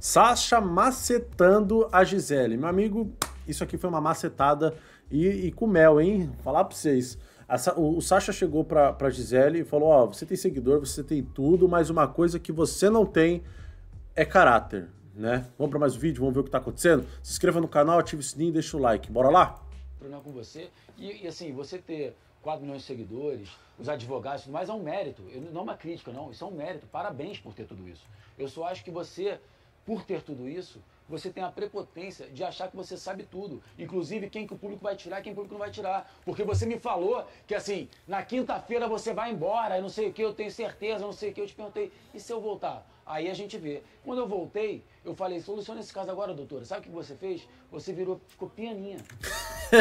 Sasha macetando a Gisele. Meu amigo, isso aqui foi uma macetada e, e com mel, hein? Vou falar pra vocês. A, o, o Sasha chegou pra, pra Gisele e falou: Ó, oh, você tem seguidor, você tem tudo, mas uma coisa que você não tem é caráter, né? Vamos pra mais um vídeo, vamos ver o que tá acontecendo. Se inscreva no canal, ative o sininho e deixa o like. Bora lá? com você. E, e assim, você ter 4 milhões de seguidores, os advogados, mas é um mérito. Eu, não é uma crítica, não. Isso é um mérito. Parabéns por ter tudo isso. Eu só acho que você por ter tudo isso, você tem a prepotência de achar que você sabe tudo, inclusive quem que o público vai tirar, quem o público não vai tirar, porque você me falou que assim, na quinta-feira você vai embora, eu não sei o que, eu tenho certeza, não sei o que, eu te perguntei, e se eu voltar? Aí a gente vê. Quando eu voltei, eu falei, soluciona esse caso agora, doutora. Sabe o que você fez? Você virou, ficou pianinha.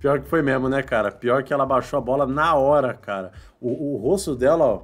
Pior que foi mesmo, né, cara? Pior que ela baixou a bola na hora, cara. O, o rosto dela, ó,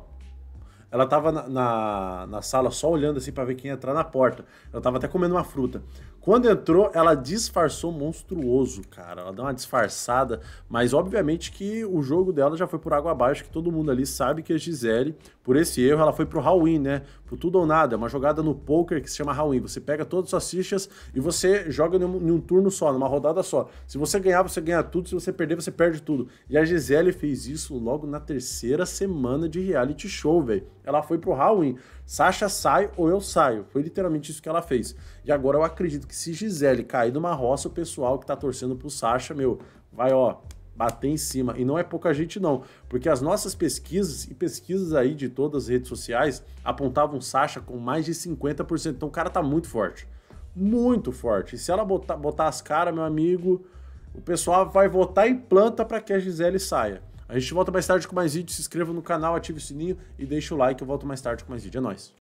ela estava na, na, na, sala só olhando assim para ver quem ia entrar na porta. Ela estava até comendo uma fruta. Quando entrou, ela disfarçou monstruoso, cara. Ela deu uma disfarçada, mas obviamente que o jogo dela já foi por água abaixo, que todo mundo ali sabe que a Gisele, por esse erro, ela foi pro Halloween, né? Pro tudo ou nada. É uma jogada no poker que se chama Halloween. Você pega todas as fichas e você joga em um, em um turno só, numa rodada só. Se você ganhar, você ganha tudo. Se você perder, você perde tudo. E a Gisele fez isso logo na terceira semana de reality show, velho. Ela foi pro Halloween. Sasha sai ou eu saio. Foi literalmente isso que ela fez. E agora eu acredito que se Gisele cair numa roça, o pessoal que tá torcendo pro Sasha, meu, vai, ó, bater em cima. E não é pouca gente, não. Porque as nossas pesquisas e pesquisas aí de todas as redes sociais apontavam Sasha com mais de 50%. Então o cara tá muito forte. Muito forte. E se ela botar, botar as caras, meu amigo, o pessoal vai votar em planta para que a Gisele saia. A gente volta mais tarde com mais vídeos. Se inscreva no canal, ative o sininho e deixa o like. Eu volto mais tarde com mais vídeo. É nóis.